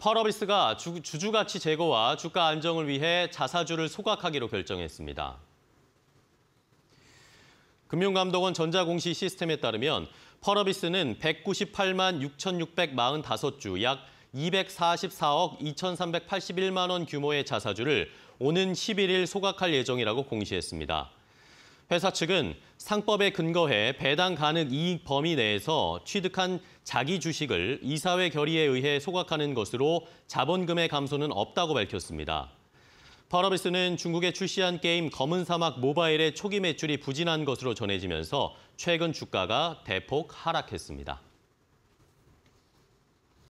펄어비스가 주, 주가치 제거와 주가 안정을 위해 자사주를 소각하기로 결정했습니다. 금융감독원 전자공시 시스템에 따르면 펄어비스는 198만 6,645주 약 244억 2,381만 원 규모의 자사주를 오는 11일 소각할 예정이라고 공시했습니다. 회사 측은 상법에 근거해 배당 가능 이익 범위 내에서 취득한 자기 주식을 이사회 결의에 의해 소각하는 것으로 자본금의 감소는 없다고 밝혔습니다. 파라비스는 중국에 출시한 게임 검은 사막 모바일의 초기 매출이 부진한 것으로 전해지면서 최근 주가가 대폭 하락했습니다.